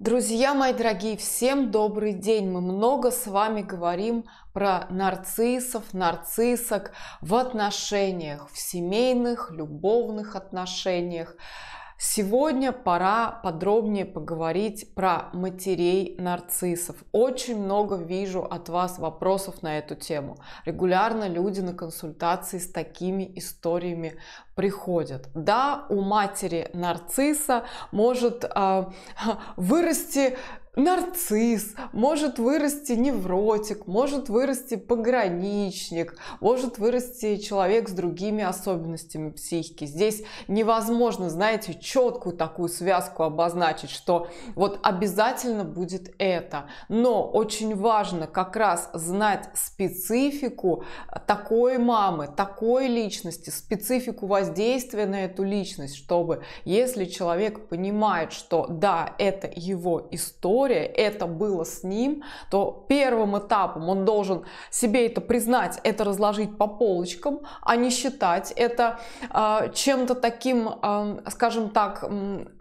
Друзья мои дорогие, всем добрый день! Мы много с вами говорим про нарциссов, нарциссок в отношениях, в семейных, любовных отношениях, Сегодня пора подробнее поговорить про матерей нарциссов. Очень много вижу от вас вопросов на эту тему. Регулярно люди на консультации с такими историями приходят. Да, у матери нарцисса может э, вырасти нарцисс, может вырасти невротик, может вырасти пограничник, может вырасти человек с другими особенностями психики. Здесь невозможно, знаете, четкую такую связку обозначить, что вот обязательно будет это. Но очень важно как раз знать специфику такой мамы, такой личности, специфику воздействия на эту личность, чтобы если человек понимает, что да, это его история, теория, это было с ним, то первым этапом он должен себе это признать, это разложить по полочкам, а не считать это э, чем-то таким, э, скажем так,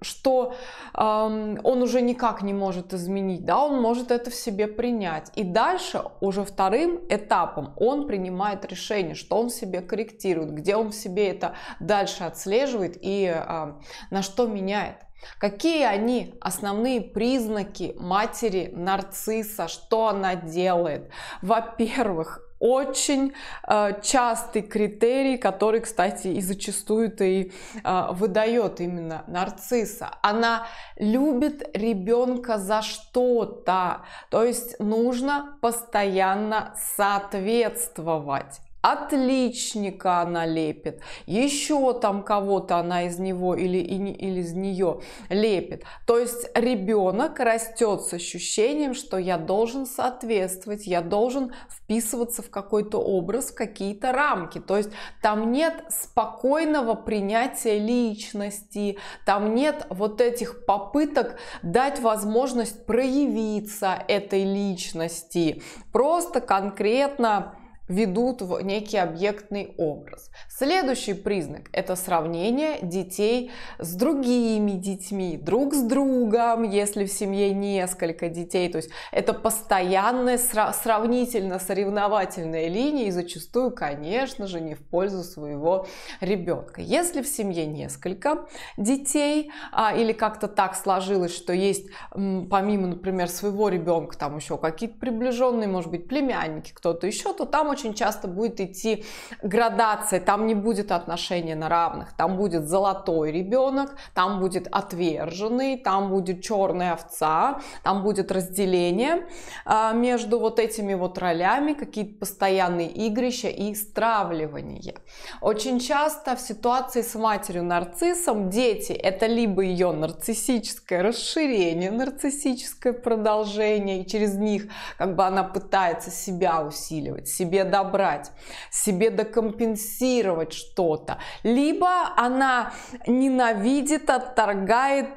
что э, он уже никак не может изменить, да, он может это в себе принять. И дальше уже вторым этапом он принимает решение, что он себе корректирует, где он в себе это дальше отслеживает и э, на что меняет. Какие они основные признаки матери нарцисса, что она делает? Во-первых, очень э, частый критерий, который, кстати, и зачастую и э, выдает именно нарцисса. Она любит ребенка за что-то, то есть нужно постоянно соответствовать отличника она лепит, еще там кого-то она из него или, или из нее лепит. То есть ребенок растет с ощущением, что я должен соответствовать, я должен вписываться в какой-то образ, в какие-то рамки. То есть там нет спокойного принятия личности, там нет вот этих попыток дать возможность проявиться этой личности. Просто конкретно ведут в некий объектный образ. Следующий признак – это сравнение детей с другими детьми, друг с другом, если в семье несколько детей. То есть это постоянная сравнительно-соревновательная линия и зачастую, конечно же, не в пользу своего ребенка. Если в семье несколько детей а, или как-то так сложилось, что есть помимо, например, своего ребенка, там еще какие-то приближенные, может быть, племянники, кто-то еще, то там очень очень часто будет идти градация, там не будет отношения на равных, там будет золотой ребенок, там будет отверженный, там будет черная овца, там будет разделение а, между вот этими вот ролями, какие-то постоянные игрища и стравливание. Очень часто в ситуации с матерью-нарциссом дети это либо ее нарциссическое расширение, нарциссическое продолжение, и через них как бы она пытается себя усиливать, себе добрать, себе докомпенсировать что-то. Либо она ненавидит, отторгает,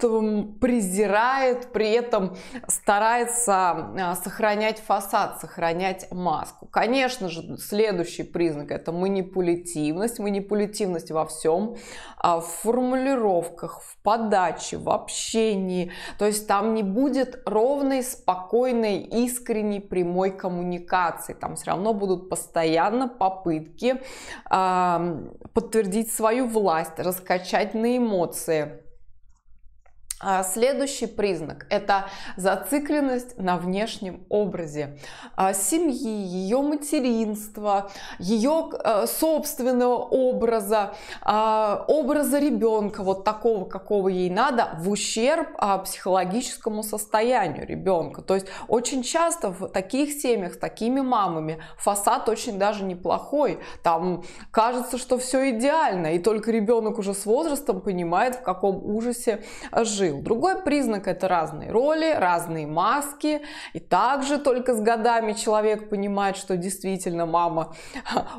презирает, при этом старается а, сохранять фасад, сохранять маску. Конечно же, следующий признак – это манипулятивность. Манипулятивность во всем, а, в формулировках, в подаче, в общении. То есть там не будет ровной, спокойной, искренней, прямой коммуникации. Там все равно будут постоянно постоянно попытки э, подтвердить свою власть, раскачать на эмоции. А следующий признак – это зацикленность на внешнем образе а, семьи, ее материнства, ее э, собственного образа, а, образа ребенка, вот такого, какого ей надо, в ущерб психологическому состоянию ребенка. То есть очень часто в таких семьях, с такими мамами фасад очень даже неплохой. Там кажется, что все идеально, и только ребенок уже с возрастом понимает, в каком ужасе э, жил жил. Другой признак это разные роли, разные маски. И также только с годами человек понимает, что действительно мама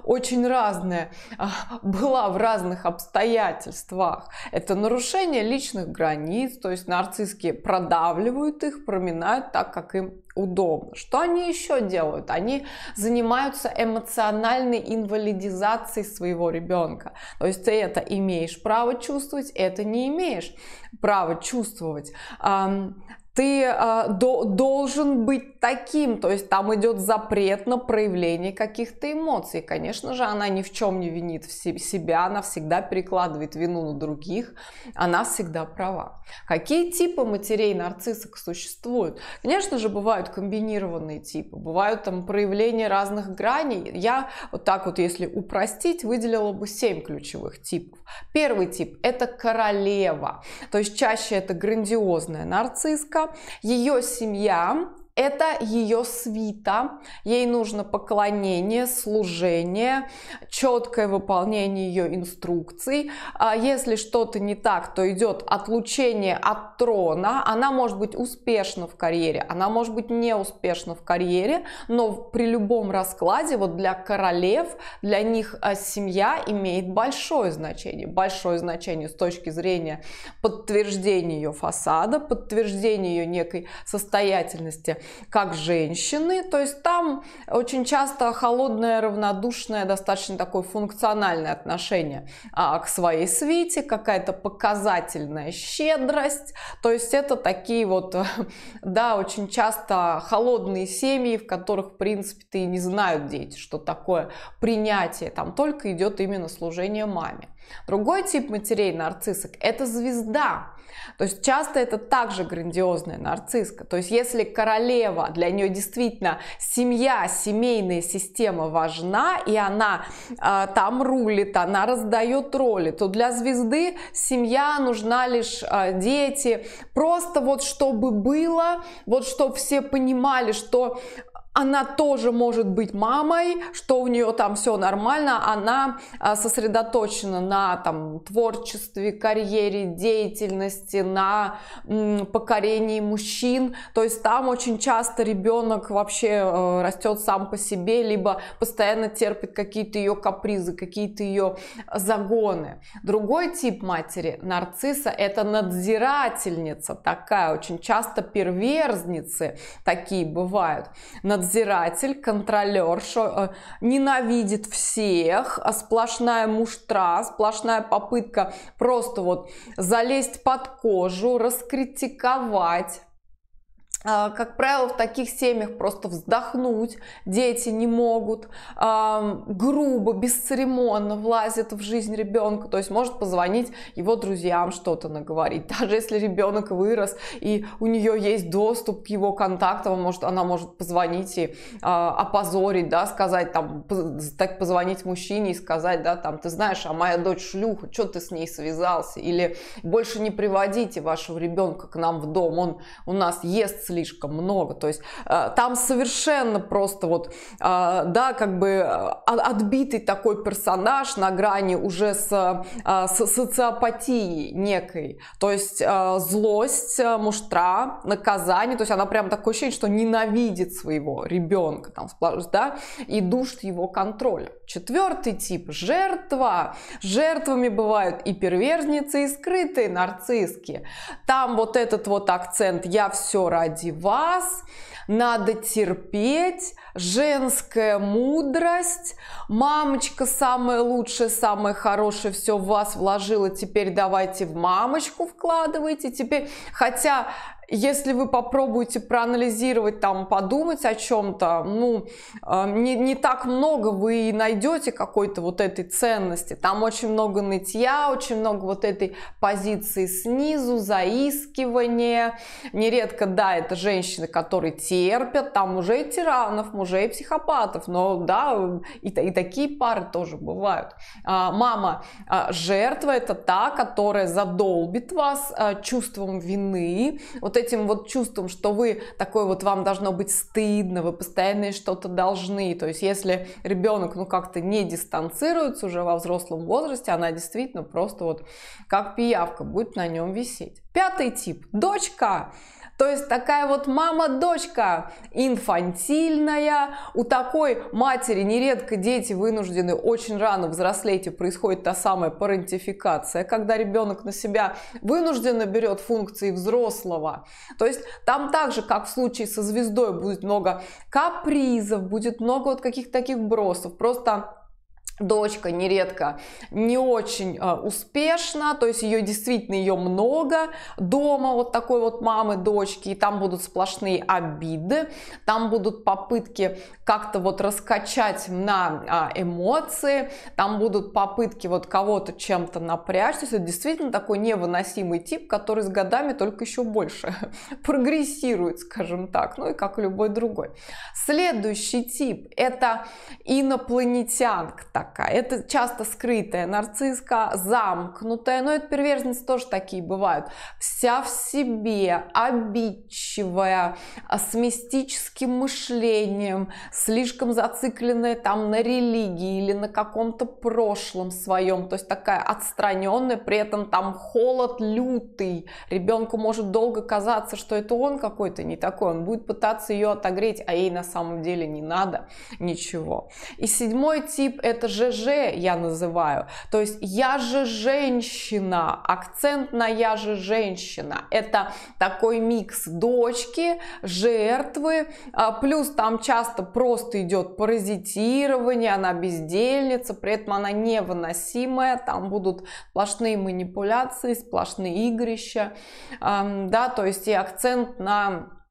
очень разная, а, была в разных обстоятельствах. Это нарушение личных границ, то есть нарцисски продавливают их, проминают так, как им удобно. Что они еще делают? Они занимаются эмоциональной инвалидизацией своего ребенка. То есть ты это имеешь право чувствовать, это не имеешь права чувствовать чувствовать ты э, до, должен быть таким, то есть там идет запрет на проявление каких-то эмоций. Конечно же, она ни в чем не винит в себя, она всегда перекладывает вину на других, она всегда права. Какие типы матерей нарциссок существуют? Конечно же, бывают комбинированные типы, бывают там проявления разных граней. Я вот так вот, если упростить, выделила бы семь ключевых типов. Первый тип – это королева, то есть чаще это грандиозная нарцисска, ее семья это ее свита. Ей нужно поклонение, служение, четкое выполнение ее инструкций. А если что-то не так, то идет отлучение от трона. Она может быть успешна в карьере, она может быть неуспешна в карьере, но при любом раскладе вот для королев, для них э, семья имеет большое значение. Большое значение с точки зрения подтверждения ее фасада, подтверждения ее некой состоятельности как женщины. То есть там очень часто холодное, равнодушное, достаточно такое функциональное отношение а, к своей свите, какая-то показательная щедрость. То есть это такие вот, да, очень часто холодные семьи, в которых, в принципе, ты не знают дети, что такое принятие. Там только идет именно служение маме. Другой тип матерей нарциссок – это звезда. То есть часто это также грандиозная нарцисска. То есть если королева королева. Для нее действительно семья, семейная система важна, и она э, там рулит, она раздает роли. То для звезды семья нужна лишь э, дети. Просто вот чтобы было, вот чтобы все понимали, что она тоже может быть мамой, что у нее там все нормально, она а, сосредоточена на там творчестве, карьере, деятельности, на покорении мужчин, то есть там очень часто ребенок вообще э, растет сам по себе, либо постоянно терпит какие-то ее капризы, какие-то ее загоны. Другой тип матери нарцисса это надзирательница, такая очень часто перверзницы такие бывают. Над надзиратель, контролер, шо, э, ненавидит всех, а сплошная муштра, сплошная попытка просто вот залезть под кожу, раскритиковать а, как правило, в таких семьях просто вздохнуть дети не могут, грубо, бесцеремонно влазит в жизнь ребенка, то есть может позвонить его друзьям что-то наговорить, даже если ребенок вырос и у нее есть доступ к его контактам, может, она может позвонить и а, опозорить, да, сказать там, так позвонить мужчине и сказать, да, там, ты знаешь, а моя дочь шлюха, что ты с ней связался, или больше не приводите вашего ребенка к нам в дом, он у нас ест слишком много. То есть э, там совершенно просто вот, э, да, как бы э, отбитый такой персонаж на грани уже с, с социопатией некой. То есть злость, муштра, наказание, то есть она прям такое ощущение, что ненавидит своего ребенка, там, да, и душит его контроль. Четвертый тип – жертва. Жертвами бывают и перверзницы, и скрытые нарцисски. Там вот этот вот акцент «я все ради ради вас, надо терпеть, женская мудрость, мамочка самая лучшая, самая хорошая, все в вас вложила, теперь давайте в мамочку вкладывайте, теперь, хотя если вы попробуете проанализировать, там, подумать о чем-то, ну, э, не, не так много вы найдете какой-то вот этой ценности. Там очень много нытья, очень много вот этой позиции снизу, заискивания. Нередко, да, это женщины, которые терпят, там уже и тиранов, мужей психопатов, но, да, и, и такие пары тоже бывают. А, мама а, жертва – это та, которая задолбит вас э, чувством вины, вот вот этим вот чувством, что вы такой вот, вам должно быть стыдно, вы постоянно что-то должны. То есть если ребенок, ну, как-то не дистанцируется уже во взрослом возрасте, она действительно просто вот как пиявка будет на нем висеть. Пятый тип. Дочка то есть такая вот мама-дочка инфантильная. У такой матери нередко дети вынуждены очень рано взрослеть и происходит та самая парентификация, когда ребенок на себя вынужденно берет функции взрослого. То есть там также, как в случае со звездой, будет много капризов, будет много вот каких-то таких бросов. Просто дочка нередко не очень э, успешна, то есть ее действительно ее много дома вот такой вот мамы, дочки, и там будут сплошные обиды, там будут попытки как-то вот раскачать на э, эмоции, там будут попытки вот кого-то чем-то напрячь, то есть это действительно такой невыносимый тип, который с годами только еще больше прогрессирует, скажем так, ну и как и любой другой. Следующий тип это инопланетянка, такая. Это часто скрытая нарцисска, замкнутая, но это перверзницы тоже такие бывают. Вся в себе, обидчивая, а, с мистическим мышлением, слишком зацикленная там на религии или на каком-то прошлом своем, то есть такая отстраненная, при этом там холод лютый. Ребенку может долго казаться, что это он какой-то не такой, он будет пытаться ее отогреть, а ей на самом деле не надо ничего. И седьмой тип это ЖЖ я называю. То есть я же женщина, акцент на я же женщина. Это такой микс дочки, жертвы, а, плюс там часто просто идет паразитирование, она бездельница, при этом она невыносимая, там будут сплошные манипуляции, сплошные игрища, да, то есть и акцент на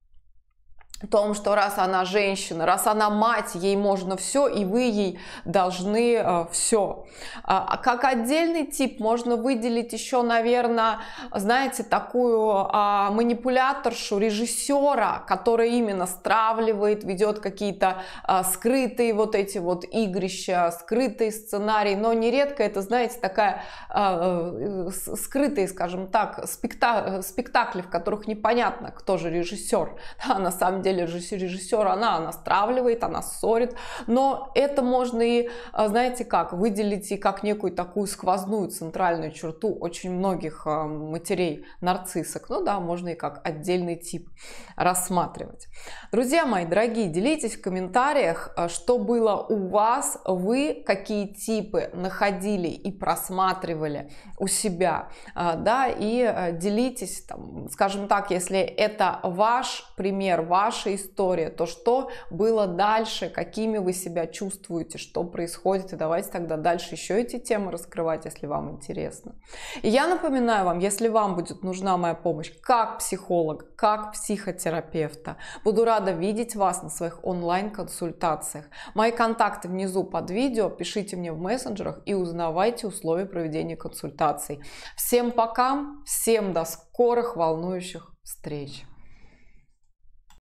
том, что раз она женщина, раз она мать, ей можно все, и вы ей должны э, все. А, а как отдельный тип можно выделить еще, наверное, знаете, такую э, манипуляторшу, режиссера, которая именно стравливает, ведет какие-то э, скрытые вот эти вот игрища, скрытые сценарии, но нередко это, знаете, такая э, скрытые, скажем так, э, спектакли, в которых непонятно, кто же режиссер, да, на самом деле деле режиссер, она, она стравливает, она ссорит, но это можно и, а, знаете как, выделить и как некую такую сквозную центральную черту очень многих а, матерей нарциссок, ну да, можно и как отдельный тип рассматривать. Друзья мои дорогие, делитесь в комментариях, а, что было у вас, вы какие типы находили и просматривали у себя, да, и делитесь, там, скажем так, если это ваш пример, ваш ваша история, то, что было дальше, какими вы себя чувствуете, что происходит. И давайте тогда дальше еще эти темы раскрывать, если вам интересно. И я напоминаю вам, если вам будет нужна моя помощь как психолога, как психотерапевта, буду рада видеть вас на своих онлайн-консультациях. Мои контакты внизу под видео, пишите мне в мессенджерах и узнавайте условия проведения консультаций. Всем пока, всем до скорых волнующих встреч!